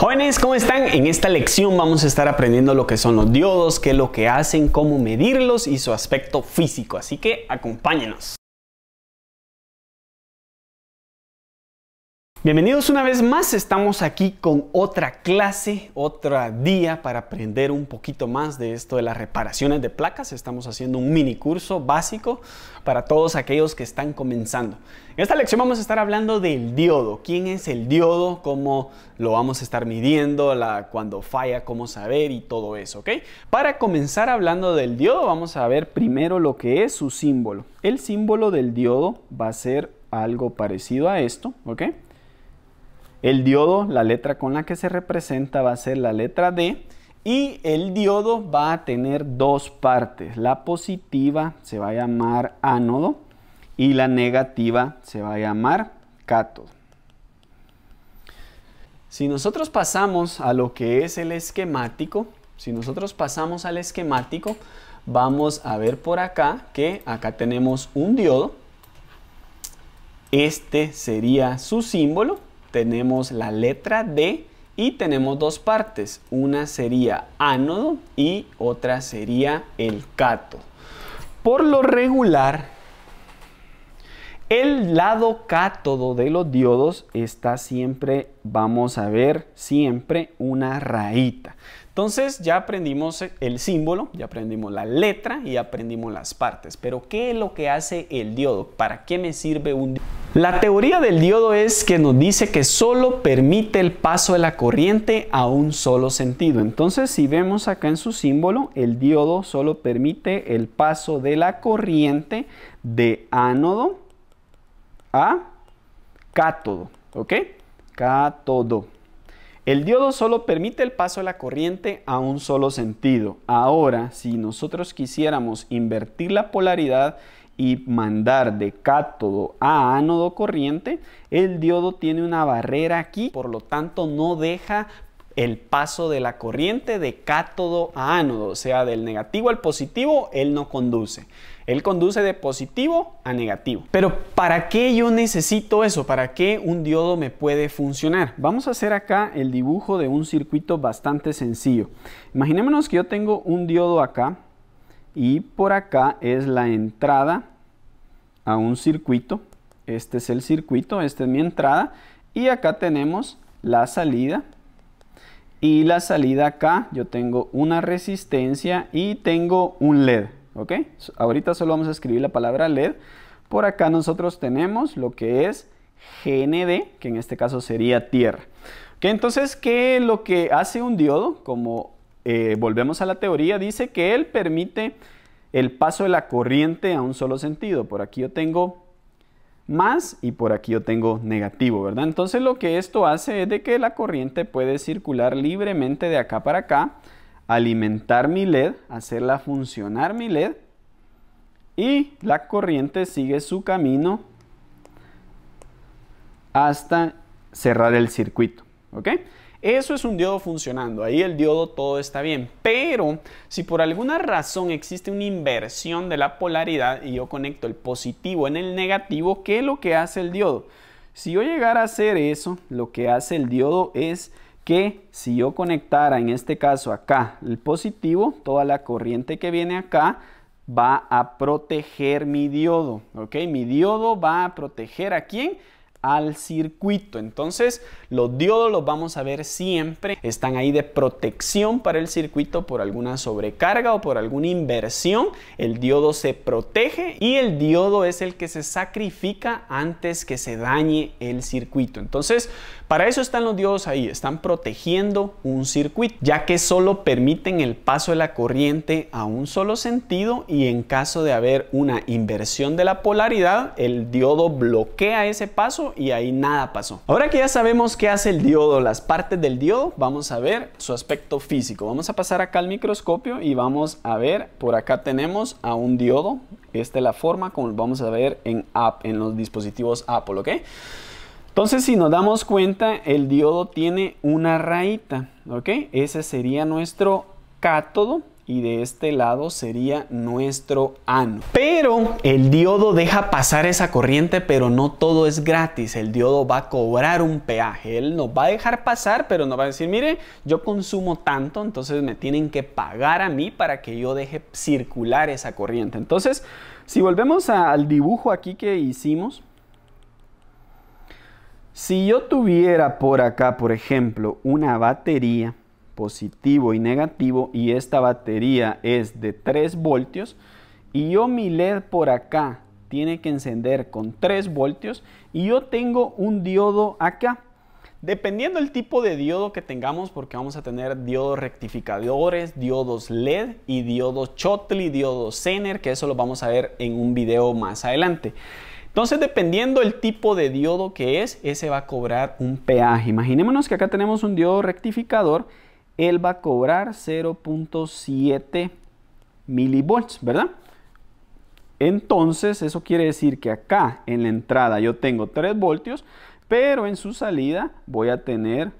Jóvenes, ¿cómo están? En esta lección vamos a estar aprendiendo lo que son los diodos, qué es lo que hacen, cómo medirlos y su aspecto físico. Así que acompáñenos. Bienvenidos una vez más, estamos aquí con otra clase, otro día para aprender un poquito más de esto de las reparaciones de placas. Estamos haciendo un mini curso básico para todos aquellos que están comenzando. En esta lección vamos a estar hablando del diodo, quién es el diodo, cómo lo vamos a estar midiendo, la, cuando falla, cómo saber y todo eso, ¿ok? Para comenzar hablando del diodo vamos a ver primero lo que es su símbolo. El símbolo del diodo va a ser algo parecido a esto, ¿ok? El diodo, la letra con la que se representa va a ser la letra D. Y el diodo va a tener dos partes. La positiva se va a llamar ánodo y la negativa se va a llamar cátodo. Si nosotros pasamos a lo que es el esquemático, si nosotros pasamos al esquemático, vamos a ver por acá que acá tenemos un diodo. Este sería su símbolo tenemos la letra D y tenemos dos partes. Una sería ánodo y otra sería el cátodo. Por lo regular, el lado cátodo de los diodos está siempre, vamos a ver, siempre una rayita. Entonces ya aprendimos el símbolo, ya aprendimos la letra y aprendimos las partes. Pero ¿qué es lo que hace el diodo? ¿Para qué me sirve un diodo? La teoría del diodo es que nos dice que solo permite el paso de la corriente a un solo sentido. Entonces si vemos acá en su símbolo, el diodo solo permite el paso de la corriente de ánodo a cátodo. ¿Ok? Cátodo. El diodo solo permite el paso de la corriente a un solo sentido. Ahora, si nosotros quisiéramos invertir la polaridad y mandar de cátodo a ánodo corriente, el diodo tiene una barrera aquí, por lo tanto no deja el paso de la corriente de cátodo a ánodo, o sea, del negativo al positivo, él no conduce. Él conduce de positivo a negativo. Pero ¿para qué yo necesito eso? ¿Para qué un diodo me puede funcionar? Vamos a hacer acá el dibujo de un circuito bastante sencillo. Imaginémonos que yo tengo un diodo acá y por acá es la entrada a un circuito. Este es el circuito, esta es mi entrada y acá tenemos la salida y la salida acá yo tengo una resistencia y tengo un LED, ¿ok? Ahorita solo vamos a escribir la palabra LED. Por acá nosotros tenemos lo que es GND, que en este caso sería tierra. Entonces, ¿qué es lo que hace un diodo? Como eh, volvemos a la teoría, dice que él permite el paso de la corriente a un solo sentido. Por aquí yo tengo más y por aquí yo tengo negativo, ¿verdad? Entonces lo que esto hace es de que la corriente puede circular libremente de acá para acá, alimentar mi LED, hacerla funcionar mi LED y la corriente sigue su camino hasta cerrar el circuito, ¿ok? Eso es un diodo funcionando, ahí el diodo todo está bien, pero si por alguna razón existe una inversión de la polaridad y yo conecto el positivo en el negativo, ¿qué es lo que hace el diodo? Si yo llegara a hacer eso, lo que hace el diodo es que si yo conectara en este caso acá el positivo, toda la corriente que viene acá va a proteger mi diodo, ¿ok? Mi diodo va a proteger a quién? al circuito. Entonces, los diodos los vamos a ver siempre, están ahí de protección para el circuito por alguna sobrecarga o por alguna inversión. El diodo se protege y el diodo es el que se sacrifica antes que se dañe el circuito. Entonces, para eso están los diodos ahí, están protegiendo un circuito, ya que solo permiten el paso de la corriente a un solo sentido y en caso de haber una inversión de la polaridad, el diodo bloquea ese paso y ahí nada pasó. Ahora que ya sabemos qué hace el diodo, las partes del diodo, vamos a ver su aspecto físico. Vamos a pasar acá al microscopio y vamos a ver, por acá tenemos a un diodo. Esta es la forma como vamos a ver en, app, en los dispositivos Apple, ¿ok? Entonces, si nos damos cuenta, el diodo tiene una rayita, ¿ok? Ese sería nuestro cátodo y de este lado sería nuestro ano. Pero el diodo deja pasar esa corriente, pero no todo es gratis. El diodo va a cobrar un peaje. Él nos va a dejar pasar, pero nos va a decir, mire, yo consumo tanto, entonces me tienen que pagar a mí para que yo deje circular esa corriente. Entonces, si volvemos al dibujo aquí que hicimos, si yo tuviera por acá, por ejemplo, una batería, positivo y negativo y esta batería es de 3 voltios y yo mi LED por acá tiene que encender con 3 voltios y yo tengo un diodo acá. Dependiendo el tipo de diodo que tengamos, porque vamos a tener diodos rectificadores, diodos LED y diodos Chotli, diodos Zener, que eso lo vamos a ver en un video más adelante. Entonces, dependiendo el tipo de diodo que es, ese va a cobrar un peaje. Imaginémonos que acá tenemos un diodo rectificador él va a cobrar 0.7 milivolts, ¿verdad? Entonces, eso quiere decir que acá en la entrada yo tengo 3 voltios, pero en su salida voy a tener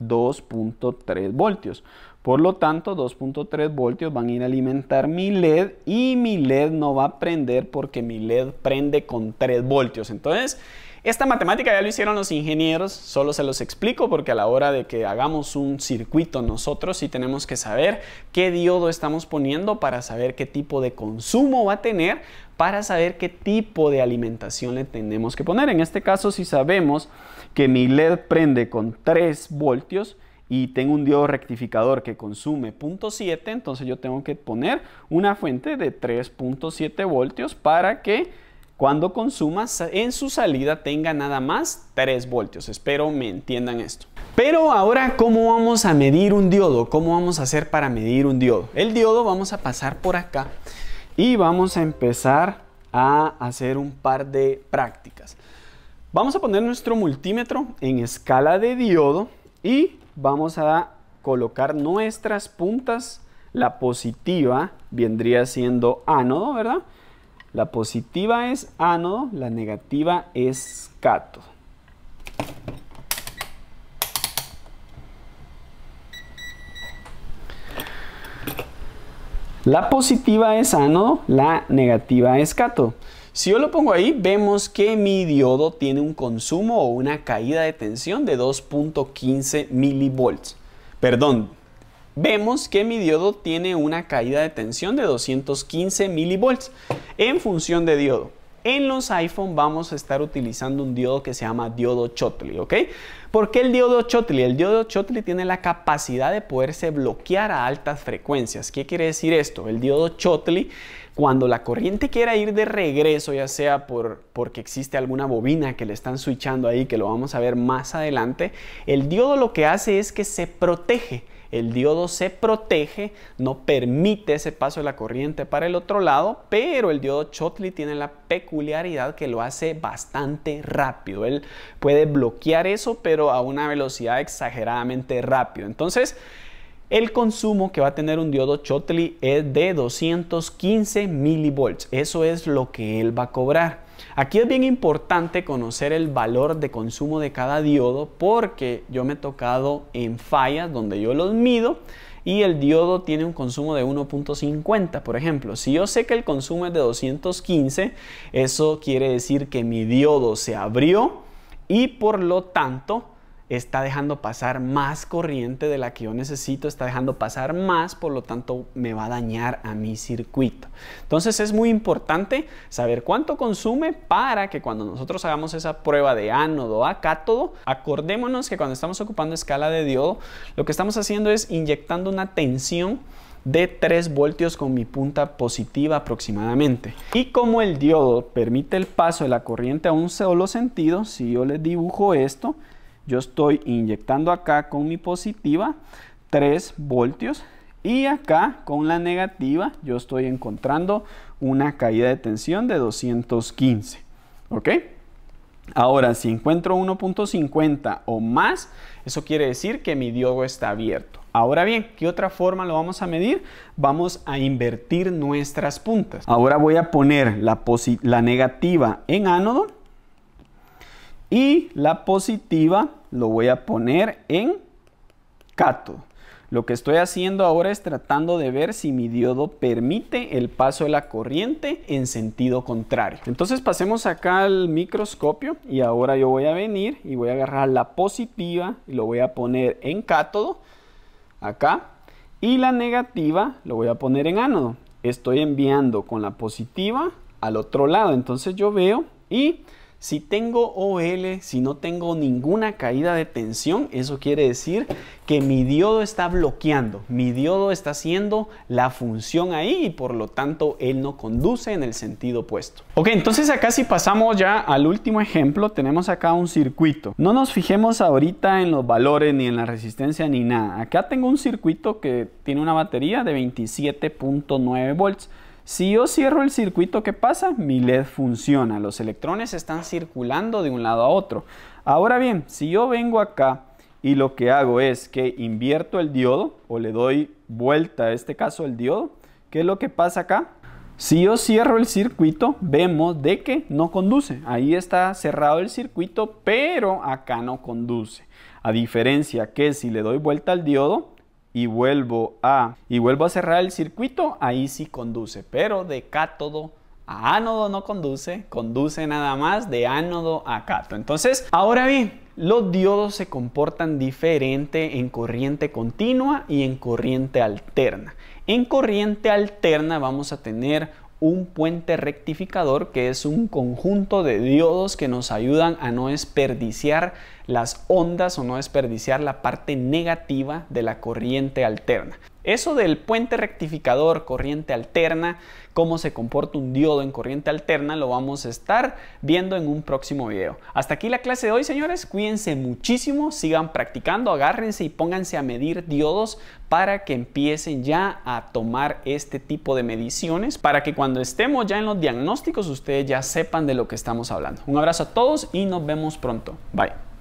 2.3 voltios. Por lo tanto, 2.3 voltios van a ir a alimentar mi LED y mi LED no va a prender porque mi LED prende con 3 voltios. Entonces, esta matemática ya lo hicieron los ingenieros, solo se los explico porque a la hora de que hagamos un circuito nosotros sí tenemos que saber qué diodo estamos poniendo para saber qué tipo de consumo va a tener, para saber qué tipo de alimentación le tenemos que poner. En este caso si sabemos que mi LED prende con 3 voltios, y tengo un diodo rectificador que consume 0.7, entonces yo tengo que poner una fuente de 3.7 voltios para que cuando consumas en su salida tenga nada más 3 voltios. Espero me entiendan esto. Pero ahora, ¿cómo vamos a medir un diodo? ¿Cómo vamos a hacer para medir un diodo? El diodo vamos a pasar por acá y vamos a empezar a hacer un par de prácticas. Vamos a poner nuestro multímetro en escala de diodo y vamos a colocar nuestras puntas. La positiva vendría siendo ánodo, ¿verdad? La positiva es ano la negativa es cátodo. La positiva es ánodo, la negativa es cátodo. Si yo lo pongo ahí, vemos que mi diodo tiene un consumo o una caída de tensión de 2.15 milivolts. Perdón, vemos que mi diodo tiene una caída de tensión de 215 milivolts en función de diodo. En los iPhone vamos a estar utilizando un diodo que se llama diodo Chotley, ¿ok? ¿Por qué el diodo Chotley? El diodo Chotley tiene la capacidad de poderse bloquear a altas frecuencias. ¿Qué quiere decir esto? El diodo Chotley, cuando la corriente quiera ir de regreso, ya sea porque existe alguna bobina que le están switchando ahí, que lo vamos a ver más adelante, el diodo lo que hace es que se protege el diodo se protege, no permite ese paso de la corriente para el otro lado, pero el diodo Chotli tiene la peculiaridad que lo hace bastante rápido. Él puede bloquear eso, pero a una velocidad exageradamente rápido. Entonces, el consumo que va a tener un diodo Chotli es de 215 milivolts. Eso es lo que él va a cobrar. Aquí es bien importante conocer el valor de consumo de cada diodo porque yo me he tocado en fallas donde yo los mido y el diodo tiene un consumo de 1.50, por ejemplo. Si yo sé que el consumo es de 215, eso quiere decir que mi diodo se abrió y por lo tanto está dejando pasar más corriente de la que yo necesito, está dejando pasar más, por lo tanto me va a dañar a mi circuito. Entonces es muy importante saber cuánto consume para que cuando nosotros hagamos esa prueba de ánodo a cátodo, acordémonos que cuando estamos ocupando escala de diodo, lo que estamos haciendo es inyectando una tensión de 3 voltios con mi punta positiva aproximadamente. Y como el diodo permite el paso de la corriente a un solo sentido, si yo le dibujo esto, yo estoy inyectando acá con mi positiva 3 voltios y acá con la negativa yo estoy encontrando una caída de tensión de 215. ¿Ok? Ahora, si encuentro 1.50 o más, eso quiere decir que mi diodo está abierto. Ahora bien, ¿qué otra forma lo vamos a medir? Vamos a invertir nuestras puntas. Ahora voy a poner la negativa en ánodo y la positiva lo voy a poner en cátodo. Lo que estoy haciendo ahora es tratando de ver si mi diodo permite el paso de la corriente en sentido contrario. Entonces pasemos acá al microscopio y ahora yo voy a venir y voy a agarrar la positiva y lo voy a poner en cátodo, acá, y la negativa lo voy a poner en ánodo. Estoy enviando con la positiva al otro lado, entonces yo veo y si tengo OL, si no tengo ninguna caída de tensión, eso quiere decir que mi diodo está bloqueando, mi diodo está haciendo la función ahí y por lo tanto él no conduce en el sentido opuesto. Ok, entonces acá si pasamos ya al último ejemplo, tenemos acá un circuito. No nos fijemos ahorita en los valores ni en la resistencia ni nada. Acá tengo un circuito que tiene una batería de 27.9 volts. Si yo cierro el circuito, ¿qué pasa? Mi LED funciona, los electrones están circulando de un lado a otro. Ahora bien, si yo vengo acá y lo que hago es que invierto el diodo o le doy vuelta, en este caso el diodo, ¿qué es lo que pasa acá? Si yo cierro el circuito, vemos de que no conduce. Ahí está cerrado el circuito, pero acá no conduce. A diferencia que si le doy vuelta al diodo, y vuelvo a y vuelvo a cerrar el circuito, ahí sí conduce, pero de cátodo a ánodo no conduce, conduce nada más de ánodo a cátodo. Entonces, ahora bien, los diodos se comportan diferente en corriente continua y en corriente alterna. En corriente alterna vamos a tener un puente rectificador que es un conjunto de diodos que nos ayudan a no desperdiciar las ondas o no desperdiciar la parte negativa de la corriente alterna. Eso del puente rectificador, corriente alterna, cómo se comporta un diodo en corriente alterna, lo vamos a estar viendo en un próximo video. Hasta aquí la clase de hoy, señores. Cuídense muchísimo, sigan practicando, agárrense y pónganse a medir diodos para que empiecen ya a tomar este tipo de mediciones, para que cuando estemos ya en los diagnósticos ustedes ya sepan de lo que estamos hablando. Un abrazo a todos y nos vemos pronto. Bye.